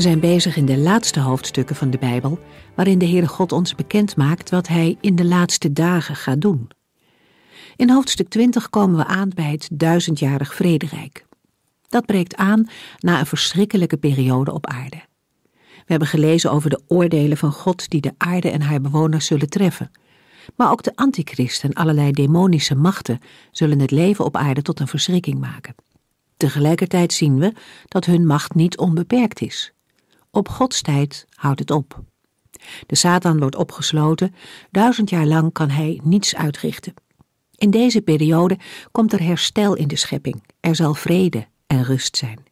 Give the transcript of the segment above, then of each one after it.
We zijn bezig in de laatste hoofdstukken van de Bijbel, waarin de Heere God ons bekend maakt wat Hij in de laatste dagen gaat doen. In hoofdstuk 20 komen we aan bij het duizendjarig vrederijk. Dat breekt aan na een verschrikkelijke periode op aarde. We hebben gelezen over de oordelen van God die de aarde en haar bewoners zullen treffen. Maar ook de antichrist en allerlei demonische machten zullen het leven op aarde tot een verschrikking maken. Tegelijkertijd zien we dat hun macht niet onbeperkt is. Op Gods tijd houdt het op. De Satan wordt opgesloten, duizend jaar lang kan hij niets uitrichten. In deze periode komt er herstel in de schepping, er zal vrede en rust zijn.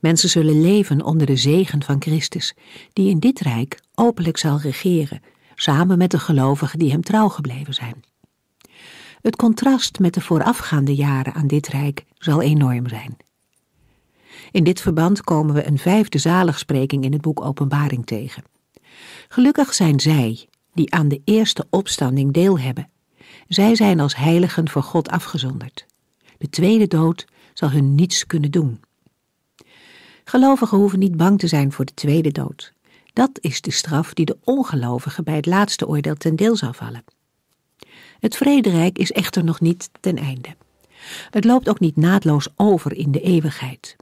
Mensen zullen leven onder de zegen van Christus, die in dit rijk openlijk zal regeren, samen met de gelovigen die hem trouw gebleven zijn. Het contrast met de voorafgaande jaren aan dit rijk zal enorm zijn. In dit verband komen we een vijfde zaligspreking in het boek Openbaring tegen. Gelukkig zijn zij die aan de eerste opstanding deel hebben. Zij zijn als heiligen voor God afgezonderd. De tweede dood zal hun niets kunnen doen. Gelovigen hoeven niet bang te zijn voor de tweede dood. Dat is de straf die de ongelovigen bij het laatste oordeel ten deel zal vallen. Het vrederijk is echter nog niet ten einde. Het loopt ook niet naadloos over in de eeuwigheid.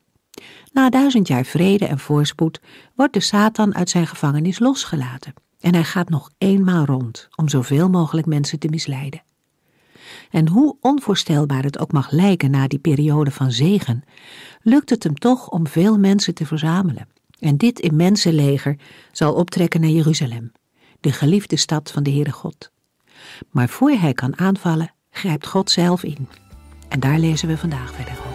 Na duizend jaar vrede en voorspoed wordt de Satan uit zijn gevangenis losgelaten en hij gaat nog eenmaal rond om zoveel mogelijk mensen te misleiden. En hoe onvoorstelbaar het ook mag lijken na die periode van zegen, lukt het hem toch om veel mensen te verzamelen. En dit immense leger zal optrekken naar Jeruzalem, de geliefde stad van de Heere God. Maar voor hij kan aanvallen, grijpt God zelf in. En daar lezen we vandaag verder over.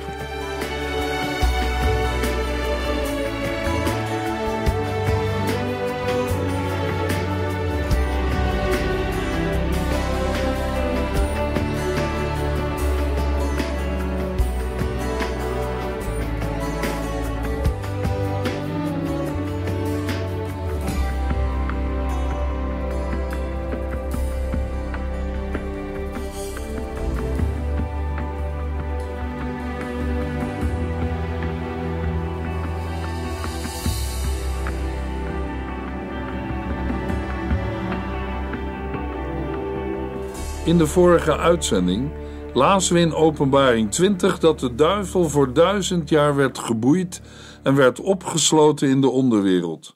In de vorige uitzending lazen we in Openbaring 20 dat de duivel voor duizend jaar werd geboeid en werd opgesloten in de onderwereld.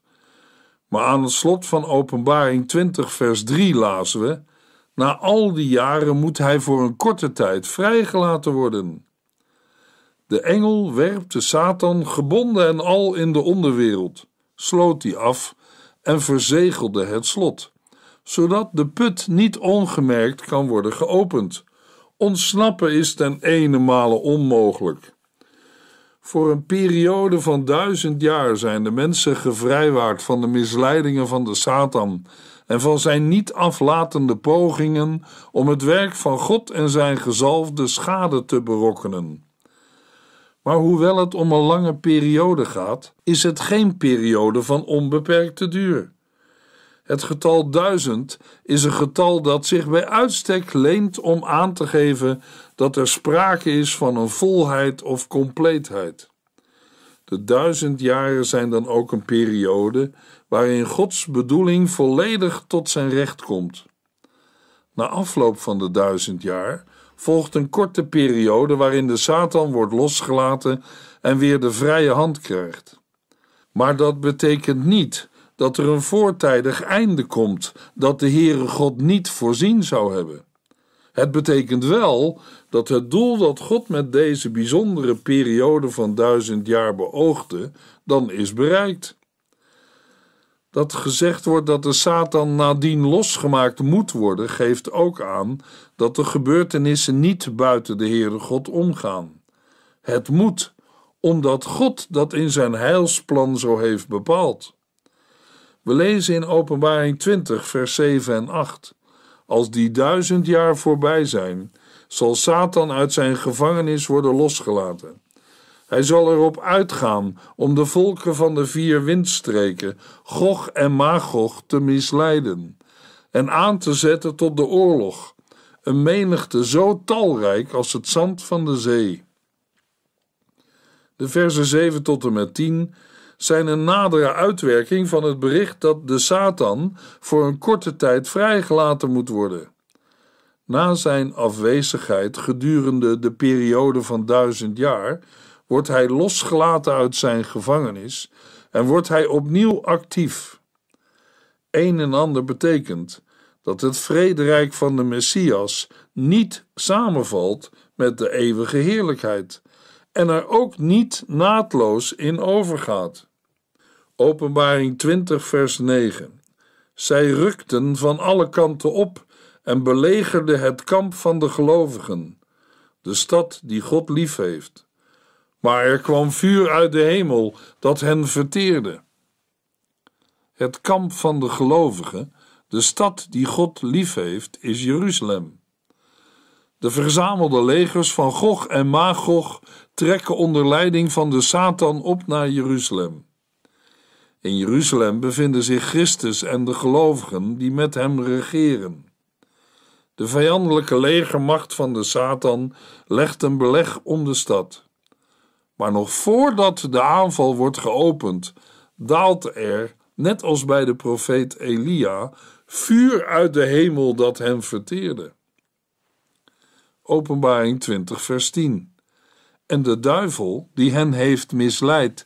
Maar aan het slot van Openbaring 20, vers 3 lazen we: Na al die jaren moet hij voor een korte tijd vrijgelaten worden. De engel werpte de Satan gebonden en al in de onderwereld, sloot die af en verzegelde het slot zodat de put niet ongemerkt kan worden geopend. Ontsnappen is ten ene onmogelijk. Voor een periode van duizend jaar zijn de mensen gevrijwaard van de misleidingen van de Satan en van zijn niet aflatende pogingen om het werk van God en zijn gezalfde schade te berokkenen. Maar hoewel het om een lange periode gaat, is het geen periode van onbeperkte duur. Het getal duizend is een getal dat zich bij uitstek leent om aan te geven dat er sprake is van een volheid of compleetheid. De duizend jaren zijn dan ook een periode waarin Gods bedoeling volledig tot zijn recht komt. Na afloop van de duizend jaar volgt een korte periode waarin de Satan wordt losgelaten en weer de vrije hand krijgt. Maar dat betekent niet dat er een voortijdig einde komt dat de Heere God niet voorzien zou hebben. Het betekent wel dat het doel dat God met deze bijzondere periode van duizend jaar beoogde, dan is bereikt. Dat gezegd wordt dat de Satan nadien losgemaakt moet worden, geeft ook aan dat de gebeurtenissen niet buiten de Heere God omgaan. Het moet, omdat God dat in zijn heilsplan zo heeft bepaald. We lezen in Openbaring 20, vers 7 en 8. Als die duizend jaar voorbij zijn, zal Satan uit zijn gevangenis worden losgelaten. Hij zal erop uitgaan om de volken van de vier windstreken, Gog en Magog, te misleiden en aan te zetten tot de oorlog, een menigte zo talrijk als het zand van de zee. De versen 7 tot en met 10 zijn een nadere uitwerking van het bericht dat de Satan voor een korte tijd vrijgelaten moet worden. Na zijn afwezigheid gedurende de periode van duizend jaar wordt hij losgelaten uit zijn gevangenis en wordt hij opnieuw actief. Een en ander betekent dat het vrederijk van de Messias niet samenvalt met de eeuwige heerlijkheid en er ook niet naadloos in overgaat. Openbaring 20, vers 9. Zij rukten van alle kanten op en belegerden het kamp van de gelovigen, de stad die God lief heeft. Maar er kwam vuur uit de hemel dat hen verteerde. Het kamp van de gelovigen, de stad die God lief heeft, is Jeruzalem. De verzamelde legers van Gog en Magog trekken onder leiding van de Satan op naar Jeruzalem. In Jeruzalem bevinden zich Christus en de gelovigen die met hem regeren. De vijandelijke legermacht van de Satan legt een beleg om de stad. Maar nog voordat de aanval wordt geopend, daalt er, net als bij de profeet Elia, vuur uit de hemel dat hen verteerde. Openbaring 20, vers 10. En de duivel, die hen heeft misleid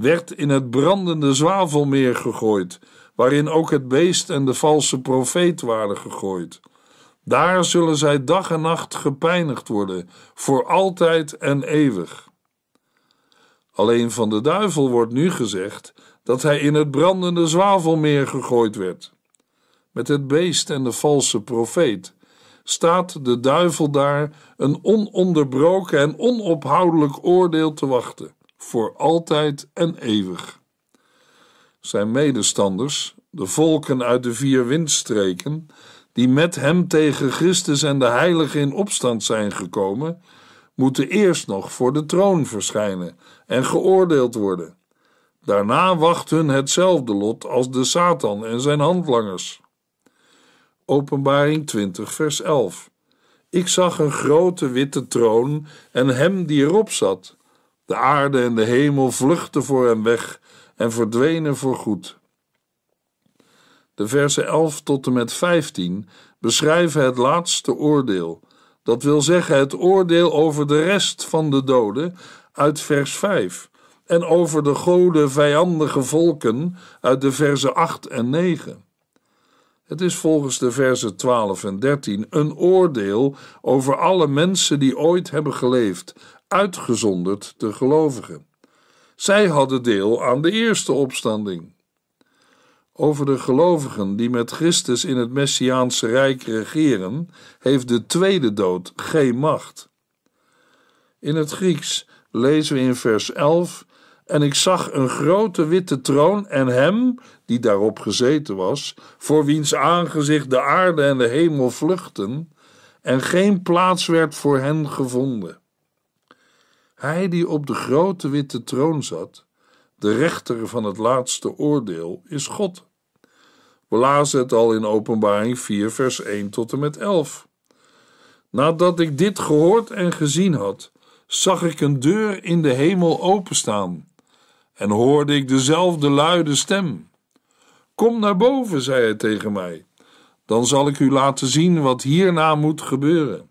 werd in het brandende zwavelmeer gegooid, waarin ook het beest en de valse profeet waren gegooid. Daar zullen zij dag en nacht gepijnigd worden, voor altijd en eeuwig. Alleen van de duivel wordt nu gezegd dat hij in het brandende zwavelmeer gegooid werd. Met het beest en de valse profeet staat de duivel daar een ononderbroken en onophoudelijk oordeel te wachten voor altijd en eeuwig. Zijn medestanders, de volken uit de vier windstreken, die met hem tegen Christus en de heiligen in opstand zijn gekomen, moeten eerst nog voor de troon verschijnen en geoordeeld worden. Daarna wacht hun hetzelfde lot als de Satan en zijn handlangers. Openbaring 20, vers 11. Ik zag een grote witte troon en hem die erop zat de aarde en de hemel vluchtten voor hem weg en verdwenen voorgoed. De versen 11 tot en met 15 beschrijven het laatste oordeel. Dat wil zeggen het oordeel over de rest van de doden uit vers 5 en over de goden vijandige volken uit de versen 8 en 9. Het is volgens de versen 12 en 13 een oordeel over alle mensen die ooit hebben geleefd uitgezonderd de gelovigen. Zij hadden deel aan de eerste opstanding. Over de gelovigen die met Christus in het Messiaanse Rijk regeren, heeft de tweede dood geen macht. In het Grieks lezen we in vers 11: En ik zag een grote witte troon en hem, die daarop gezeten was, voor wiens aangezicht de aarde en de hemel vluchten, en geen plaats werd voor hen gevonden. Hij die op de grote witte troon zat, de rechter van het laatste oordeel, is God. We lazen het al in Openbaring 4, vers 1 tot en met 11. Nadat ik dit gehoord en gezien had, zag ik een deur in de hemel openstaan en hoorde ik dezelfde luide stem. Kom naar boven, zei hij tegen mij, dan zal ik u laten zien wat hierna moet gebeuren.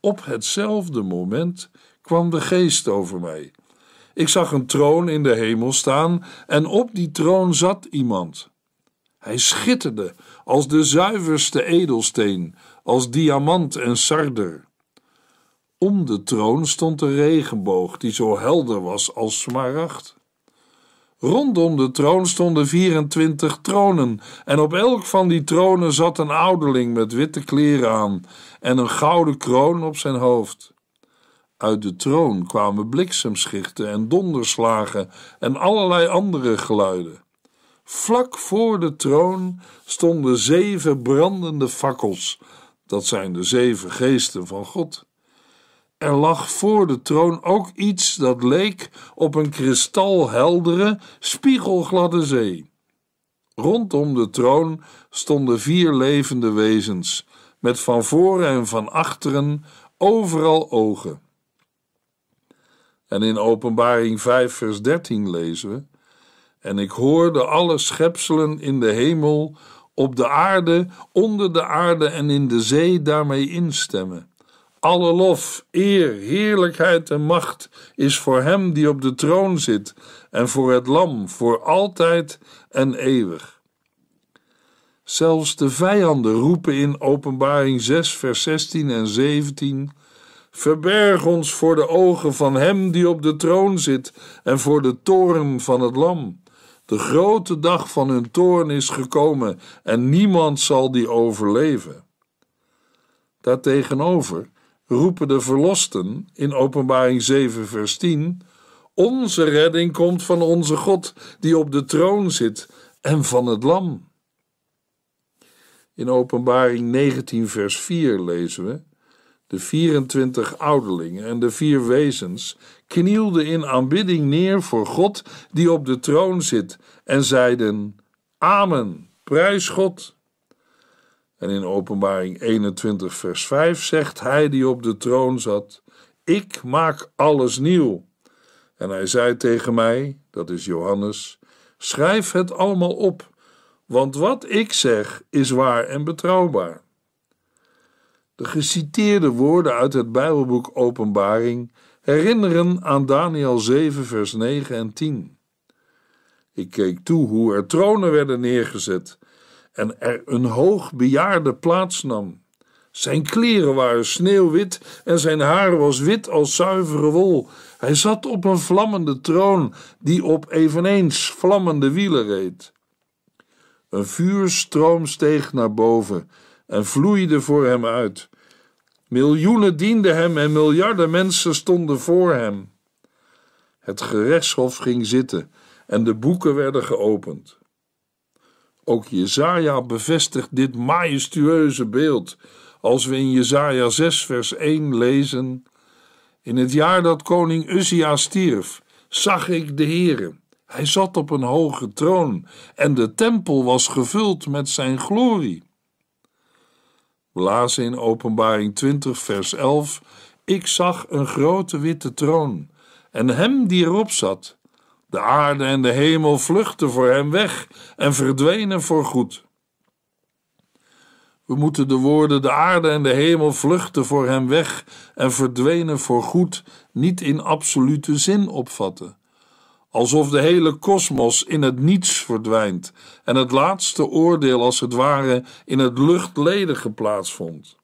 Op hetzelfde moment kwam de geest over mij. Ik zag een troon in de hemel staan en op die troon zat iemand. Hij schitterde als de zuiverste edelsteen, als diamant en sarder. Om de troon stond een regenboog die zo helder was als smaragd. Rondom de troon stonden 24 tronen, en op elk van die tronen zat een ouderling met witte kleren aan en een gouden kroon op zijn hoofd. Uit de troon kwamen bliksemschichten en donderslagen en allerlei andere geluiden. Vlak voor de troon stonden zeven brandende fakkels. Dat zijn de zeven geesten van God. Er lag voor de troon ook iets dat leek op een kristalheldere, spiegelgladde zee. Rondom de troon stonden vier levende wezens, met van voren en van achteren overal ogen. En in Openbaring 5, vers 13 lezen we: En ik hoorde alle schepselen in de hemel, op de aarde, onder de aarde en in de zee daarmee instemmen. Alle lof, eer, heerlijkheid en macht is voor hem die op de troon zit en voor het lam, voor altijd en eeuwig. Zelfs de vijanden roepen in Openbaring 6, vers 16 en 17 Verberg ons voor de ogen van Hem die op de troon zit en voor de toorn van het Lam. De grote dag van hun toorn is gekomen en niemand zal die overleven. Daartegenover roepen de verlosten in Openbaring 7, vers 10: Onze redding komt van onze God die op de troon zit en van het Lam. In Openbaring 19, vers 4 lezen we de 24 ouderlingen en de vier wezens knielden in aanbidding neer voor God die op de troon zit en zeiden: Amen, prijs God. En in Openbaring 21, vers 5 zegt hij die op de troon zat: Ik maak alles nieuw. En hij zei tegen mij, dat is Johannes: Schrijf het allemaal op, want wat ik zeg is waar en betrouwbaar. De geciteerde woorden uit het Bijbelboek Openbaring herinneren aan Daniel 7, vers 9 en 10. Ik keek toe hoe er tronen werden neergezet en er een hoog bejaarde plaats nam. Zijn kleren waren sneeuwwit en zijn haar was wit als zuivere wol. Hij zat op een vlammende troon die op eveneens vlammende wielen reed. Een vuurstroom steeg naar boven en vloeide voor hem uit. Miljoenen dienden hem en miljarden mensen stonden voor hem. Het gerechtshof ging zitten en de boeken werden geopend. Ook Jezaja bevestigt dit majestueuze beeld als we in Jezaja 6 vers 1 lezen... In het jaar dat koning Uzia stierf, zag ik de Heere. Hij zat op een hoge troon en de tempel was gevuld met zijn glorie. We lazen in Openbaring 20, vers 11: Ik zag een grote witte troon en hem die erop zat. De aarde en de hemel vluchtten voor hem weg en verdwenen voorgoed. We moeten de woorden de aarde en de hemel vluchten voor hem weg en verdwenen voorgoed niet in absolute zin opvatten alsof de hele kosmos in het niets verdwijnt en het laatste oordeel als het ware in het luchtledige plaatsvond.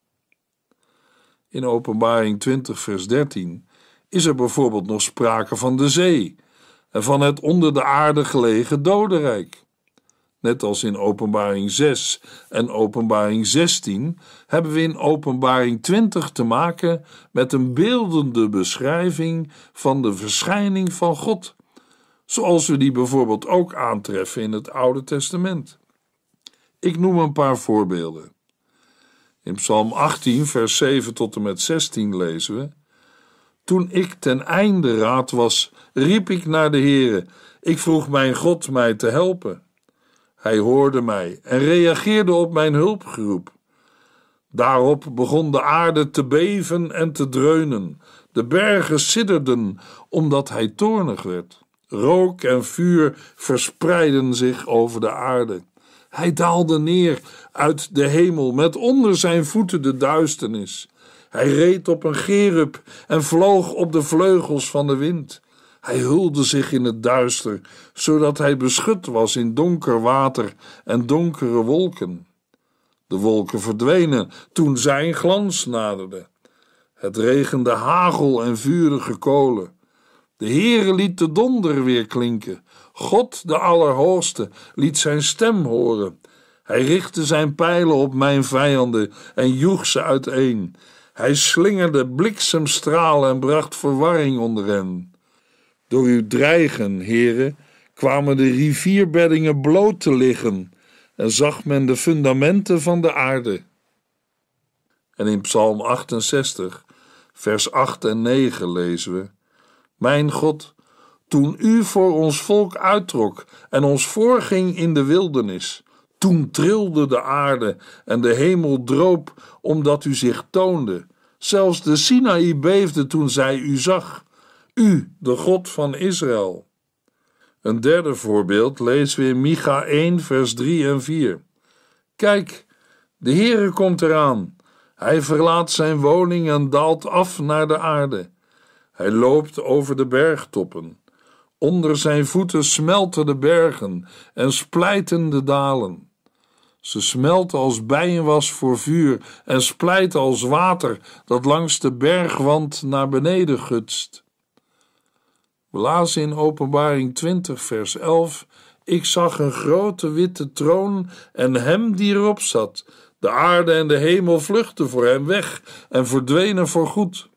In Openbaring 20, vers 13 is er bijvoorbeeld nog sprake van de zee en van het onder de aarde gelegen dodenrijk. Net als in Openbaring 6 en Openbaring 16 hebben we in Openbaring 20 te maken met een beeldende beschrijving van de verschijning van God zoals we die bijvoorbeeld ook aantreffen in het Oude Testament. Ik noem een paar voorbeelden. In Psalm 18, vers 7 tot en met 16 lezen we: Toen ik ten einde raad was, riep ik naar de Heere. Ik vroeg mijn God mij te helpen. Hij hoorde mij en reageerde op mijn hulpgeroep. Daarop begon de aarde te beven en te dreunen. De bergen sidderden omdat hij toornig werd. Rook en vuur verspreidden zich over de aarde. Hij daalde neer uit de hemel met onder zijn voeten de duisternis. Hij reed op een gerub en vloog op de vleugels van de wind. Hij hulde zich in het duister, zodat hij beschut was in donker water en donkere wolken. De wolken verdwenen toen zijn glans naderde. Het regende hagel en vurige kolen. De Heere liet de donder weer klinken. God, de Allerhoogste, liet zijn stem horen. Hij richtte zijn pijlen op mijn vijanden en joeg ze uiteen. Hij slingerde bliksemstralen en bracht verwarring onder hen. Door uw dreigen, heren, kwamen de rivierbeddingen bloot te liggen en zag men de fundamenten van de aarde. En in Psalm 68, vers 8 en 9 lezen we: mijn God, toen u voor ons volk uittrok en ons voorging in de wildernis, toen trilde de aarde en de hemel droop omdat u zich toonde. Zelfs de Sinaï beefde toen zij u zag, u, de God van Israël. Een derde voorbeeld lees we in Micha 1, vers 3 en 4. Kijk, de Heere komt eraan. Hij verlaat zijn woning en daalt af naar de aarde. Hij loopt over de bergtoppen. Onder zijn voeten smelten de bergen en splijten de dalen. Ze smelten als bijenwas voor vuur en splijten als water dat langs de bergwand naar beneden gutst. We lazen in Openbaring 20, vers 11: Ik zag een grote witte troon en hem die erop zat. De aarde en de hemel vluchtten voor hem weg en verdwenen voorgoed.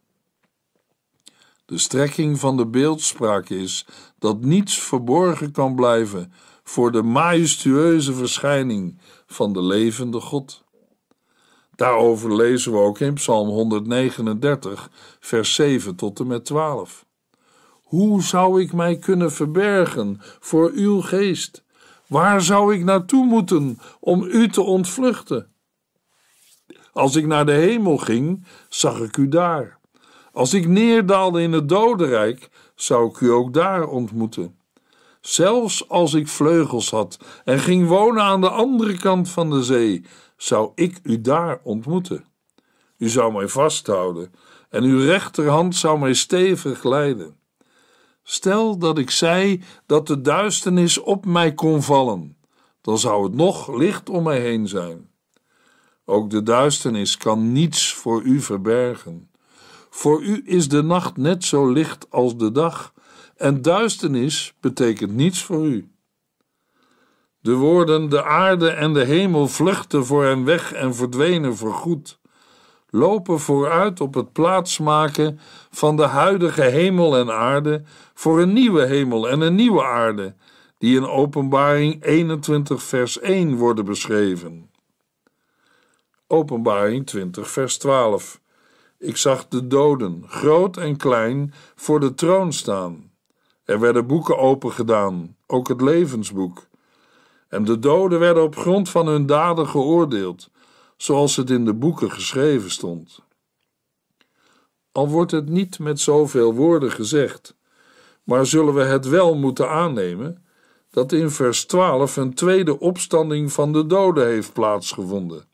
De strekking van de beeldspraak is dat niets verborgen kan blijven voor de majestueuze verschijning van de levende God. Daarover lezen we ook in Psalm 139, vers 7 tot en met 12. Hoe zou ik mij kunnen verbergen voor uw geest? Waar zou ik naartoe moeten om u te ontvluchten? Als ik naar de hemel ging, zag ik u daar. Als ik neerdaalde in het dodenrijk, zou ik u ook daar ontmoeten. Zelfs als ik vleugels had en ging wonen aan de andere kant van de zee, zou ik u daar ontmoeten. U zou mij vasthouden en uw rechterhand zou mij stevig leiden. Stel dat ik zei dat de duisternis op mij kon vallen, dan zou het nog licht om mij heen zijn. Ook de duisternis kan niets voor u verbergen. Voor u is de nacht net zo licht als de dag, en duisternis betekent niets voor u. De woorden de aarde en de hemel vluchten voor hem weg en verdwenen voorgoed, lopen vooruit op het plaatsmaken van de huidige hemel en aarde voor een nieuwe hemel en een nieuwe aarde, die in Openbaring 21, vers 1 worden beschreven. Openbaring 20, vers 12. Ik zag de doden, groot en klein, voor de troon staan. Er werden boeken opengedaan, ook het levensboek. En de doden werden op grond van hun daden geoordeeld, zoals het in de boeken geschreven stond. Al wordt het niet met zoveel woorden gezegd, maar zullen we het wel moeten aannemen dat in vers 12 een tweede opstanding van de doden heeft plaatsgevonden.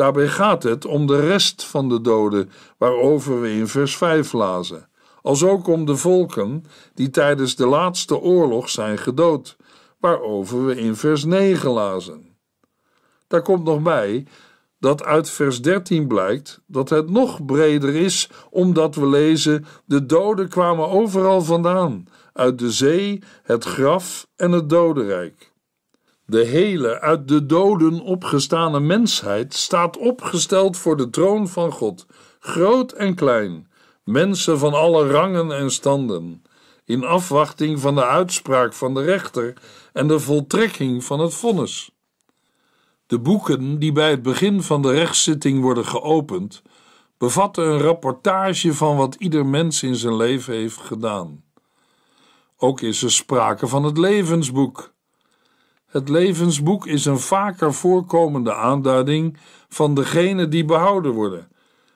Daarbij gaat het om de rest van de doden, waarover we in vers 5 lazen, als ook om de volken die tijdens de laatste oorlog zijn gedood, waarover we in vers 9 lazen. Daar komt nog bij dat uit vers 13 blijkt dat het nog breder is, omdat we lezen: de doden kwamen overal vandaan, uit de zee, het graf en het dodenrijk. De hele uit de doden opgestane mensheid staat opgesteld voor de troon van God, groot en klein, mensen van alle rangen en standen, in afwachting van de uitspraak van de rechter en de voltrekking van het vonnis. De boeken die bij het begin van de rechtszitting worden geopend, bevatten een rapportage van wat ieder mens in zijn leven heeft gedaan. Ook is er sprake van het levensboek het levensboek is een vaker voorkomende aanduiding van degene die behouden worden.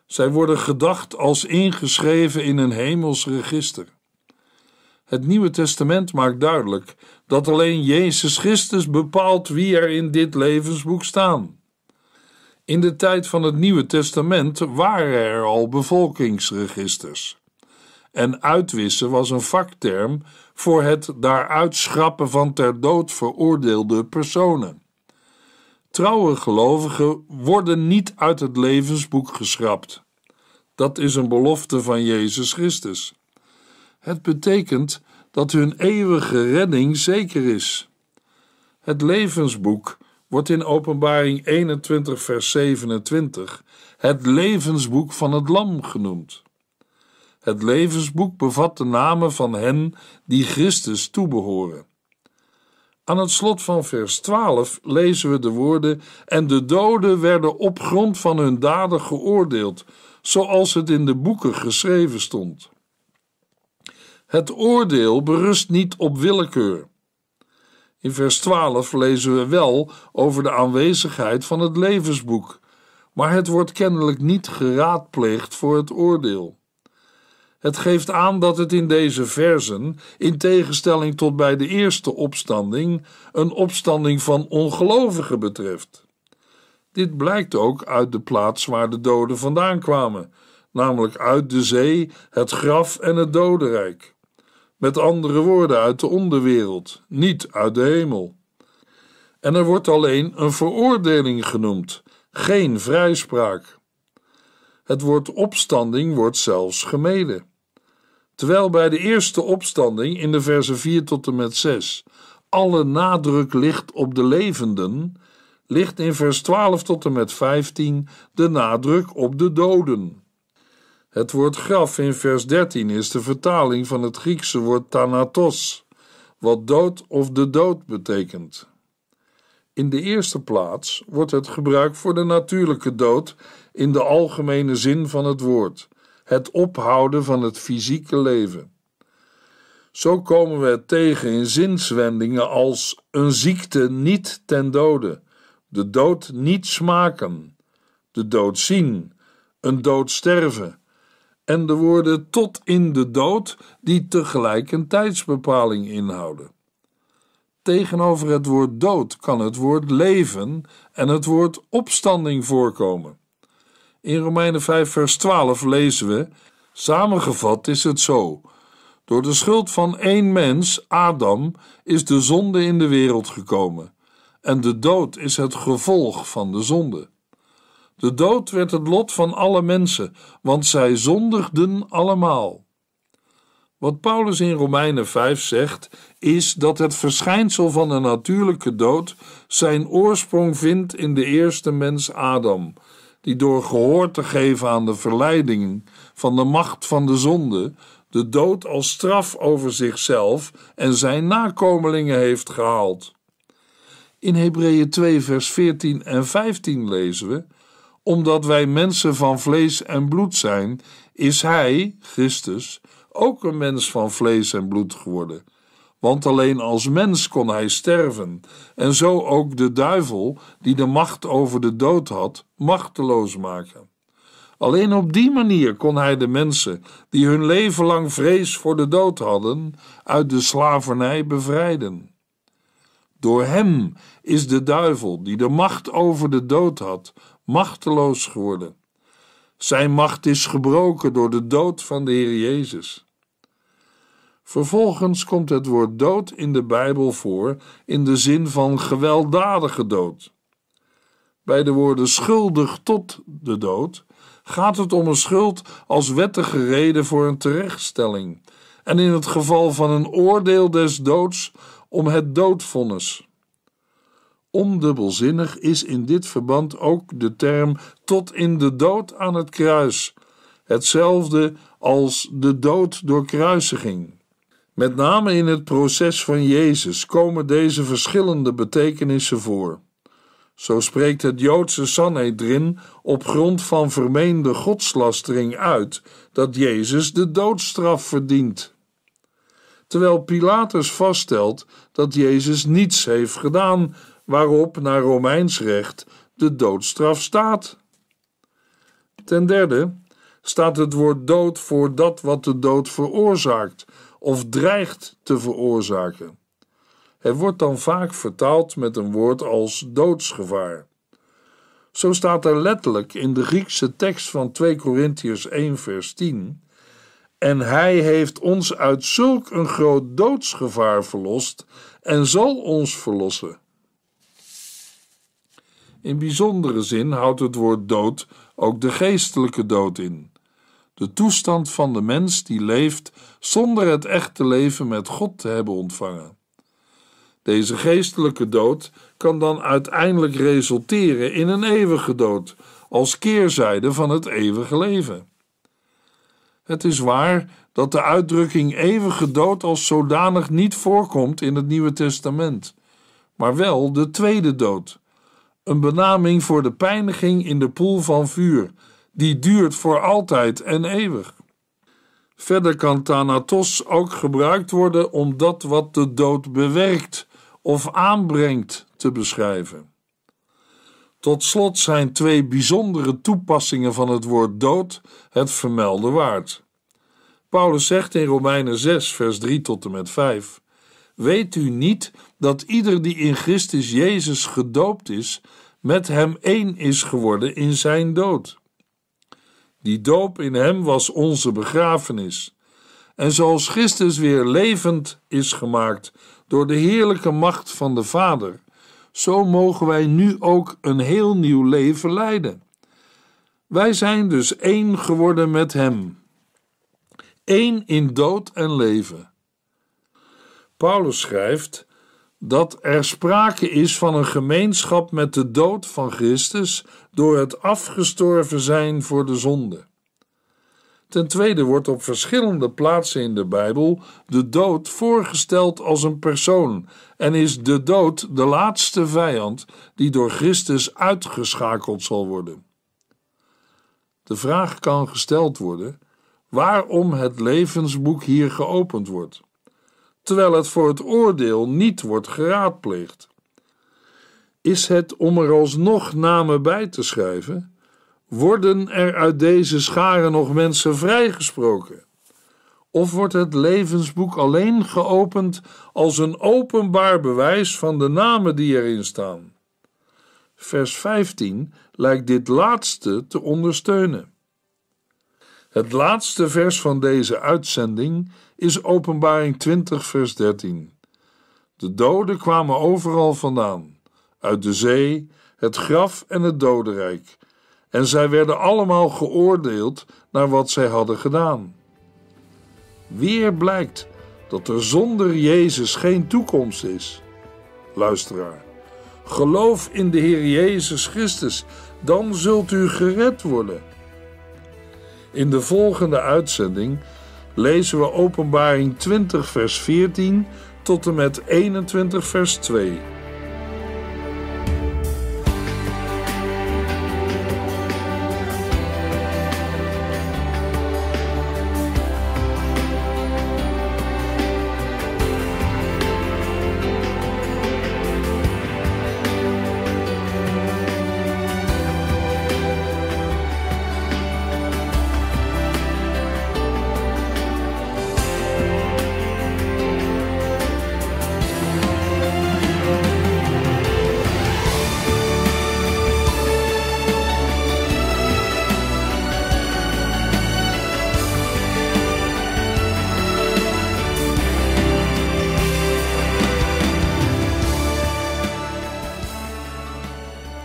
Zij worden gedacht als ingeschreven in een hemels register. Het Nieuwe Testament maakt duidelijk dat alleen Jezus Christus bepaalt wie er in dit levensboek staan. In de tijd van het Nieuwe Testament waren er al bevolkingsregisters en uitwissen was een vakterm voor het daaruit schrappen van ter dood veroordeelde personen. Trouwe gelovigen worden niet uit het levensboek geschrapt. Dat is een belofte van Jezus Christus. Het betekent dat hun eeuwige redding zeker is. Het levensboek wordt in Openbaring 21, vers 27 het levensboek van het Lam genoemd. Het levensboek bevat de namen van hen die Christus toebehoren. Aan het slot van vers 12 lezen we de woorden: En de doden werden op grond van hun daden geoordeeld, zoals het in de boeken geschreven stond. Het oordeel berust niet op willekeur. In vers 12 lezen we wel over de aanwezigheid van het levensboek, maar het wordt kennelijk niet geraadpleegd voor het oordeel. Het geeft aan dat het in deze versen, in tegenstelling tot bij de eerste opstanding, een opstanding van ongelovigen betreft. Dit blijkt ook uit de plaats waar de doden vandaan kwamen, namelijk uit de zee, het graf en het dodenrijk. Met andere woorden, uit de onderwereld, niet uit de hemel. En er wordt alleen een veroordeling genoemd, geen vrijspraak. Het woord opstanding wordt zelfs gemeden. Terwijl bij de eerste opstanding in de versen 4 tot en met 6 alle nadruk ligt op de levenden, ligt in vers 12 tot en met 15 de nadruk op de doden. Het woord graf in vers 13 is de vertaling van het Griekse woord thanatos, wat dood of de dood betekent. In de eerste plaats wordt het gebruikt voor de natuurlijke dood in de algemene zin van het woord, het ophouden van het fysieke leven. Zo komen we het tegen in zinswendingen als een ziekte niet ten dode, de dood niet smaken, de dood zien, een dood sterven en de woorden tot in de dood die tegelijk een tijdsbepaling inhouden. Tegenover het woord dood kan het woord leven en het woord opstanding voorkomen. In Romeinen 5, vers 12 lezen we: Samengevat is het zo. Door de schuld van één mens, Adam, is de zonde in de wereld gekomen. En de dood is het gevolg van de zonde. De dood werd het lot van alle mensen, want zij zondigden allemaal. Wat Paulus in Romeinen 5 zegt, is dat het verschijnsel van de natuurlijke dood zijn oorsprong vindt in de eerste mens Adam die door gehoor te geven aan de verleiding van de macht van de zonde, de dood als straf over zichzelf en zijn nakomelingen heeft gehaald. In Hebreeën 2, vers 14 en 15 lezen we: Omdat wij mensen van vlees en bloed zijn, is Hij, Christus, ook een mens van vlees en bloed geworden want alleen als mens kon hij sterven, en zo ook de duivel, die de macht over de dood had, machteloos maken. Alleen op die manier kon hij de mensen, die hun leven lang vrees voor de dood hadden, uit de slavernij bevrijden. Door hem is de duivel, die de macht over de dood had, machteloos geworden. Zijn macht is gebroken door de dood van de Heer Jezus. Vervolgens komt het woord dood in de Bijbel voor in de zin van gewelddadige dood. Bij de woorden schuldig tot de dood gaat het om een schuld als wettige reden voor een terechtstelling en in het geval van een oordeel des doods om het doodvonnis. Ondubbelzinnig is in dit verband ook de term tot in de dood aan het kruis, hetzelfde als de dood door kruisiging. Met name in het proces van Jezus komen deze verschillende betekenissen voor. Zo spreekt het Joodse Sanhedrin op grond van vermeende godslastering uit dat Jezus de doodstraf verdient. Terwijl Pilatus vaststelt dat Jezus niets heeft gedaan waarop naar Romeins recht de doodstraf staat. Ten derde staat het woord dood voor dat wat de dood veroorzaakt of dreigt te veroorzaken. Het wordt dan vaak vertaald met een woord als doodsgevaar. Zo staat er letterlijk in de Griekse tekst van 2 Corinthians 1 vers 10 en hij heeft ons uit zulk een groot doodsgevaar verlost en zal ons verlossen. In bijzondere zin houdt het woord dood ook de geestelijke dood in de toestand van de mens die leeft zonder het echte leven met God te hebben ontvangen. Deze geestelijke dood kan dan uiteindelijk resulteren in een eeuwige dood, als keerzijde van het eeuwige leven. Het is waar dat de uitdrukking eeuwige dood als zodanig niet voorkomt in het Nieuwe Testament, maar wel de tweede dood, een benaming voor de pijniging in de poel van vuur die duurt voor altijd en eeuwig. Verder kan Thanatos ook gebruikt worden om dat wat de dood bewerkt of aanbrengt te beschrijven. Tot slot zijn twee bijzondere toepassingen van het woord dood het vermelde waard. Paulus zegt in Romeinen 6, vers 3 tot en met 5: Weet u niet dat ieder die in Christus Jezus gedoopt is, met hem één is geworden in zijn dood? Die doop in hem was onze begrafenis. En zoals Christus weer levend is gemaakt door de heerlijke macht van de Vader, zo mogen wij nu ook een heel nieuw leven leiden. Wij zijn dus één geworden met Hem, één in dood en leven. Paulus schrijft: dat er sprake is van een gemeenschap met de dood van Christus door het afgestorven zijn voor de zonde. Ten tweede wordt op verschillende plaatsen in de Bijbel de dood voorgesteld als een persoon en is de dood de laatste vijand die door Christus uitgeschakeld zal worden. De vraag kan gesteld worden waarom het levensboek hier geopend wordt terwijl het voor het oordeel niet wordt geraadpleegd. Is het om er alsnog namen bij te schrijven? Worden er uit deze scharen nog mensen vrijgesproken? Of wordt het levensboek alleen geopend als een openbaar bewijs van de namen die erin staan? Vers 15 lijkt dit laatste te ondersteunen. Het laatste vers van deze uitzending is Openbaring 20, vers 13. De doden kwamen overal vandaan, uit de zee, het graf en het dodenrijk, en zij werden allemaal geoordeeld naar wat zij hadden gedaan. Weer blijkt dat er zonder Jezus geen toekomst is. Luisteraar, geloof in de Heer Jezus Christus, dan zult u gered worden in de volgende uitzending lezen we Openbaring 20, vers 14 tot en met 21, vers 2.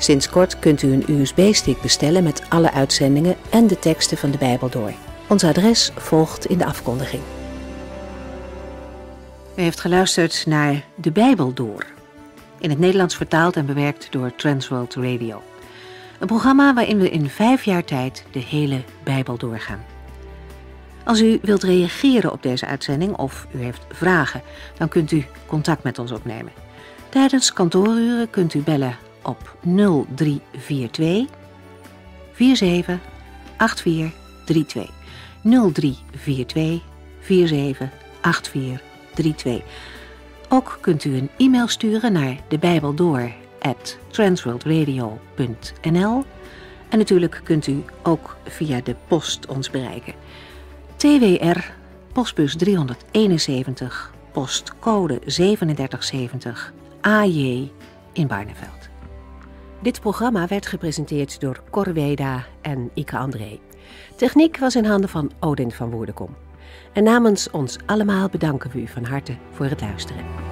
Sinds kort kunt u een USB-stick bestellen met alle uitzendingen en de teksten van de Bijbel door. Ons adres volgt in de afkondiging. U heeft geluisterd naar De Bijbel Door. In het Nederlands vertaald en bewerkt door Transworld Radio. Een programma waarin we in vijf jaar tijd de hele Bijbel doorgaan. Als u wilt reageren op deze uitzending of u heeft vragen, dan kunt u contact met ons opnemen. Tijdens kantooruren kunt u bellen op 0342 478432. 0342 478432. Ook kunt u een e-mail sturen naar de Bijbel at transworldradio.nl. En natuurlijk kunt u ook via de post ons bereiken. TWR, postbus 371, postcode 3770, AJ in Barneveld. Dit programma werd gepresenteerd door Corveda en Ike André. Techniek was in handen van Odin van Woerdenkom. En namens ons allemaal bedanken we u van harte voor het luisteren.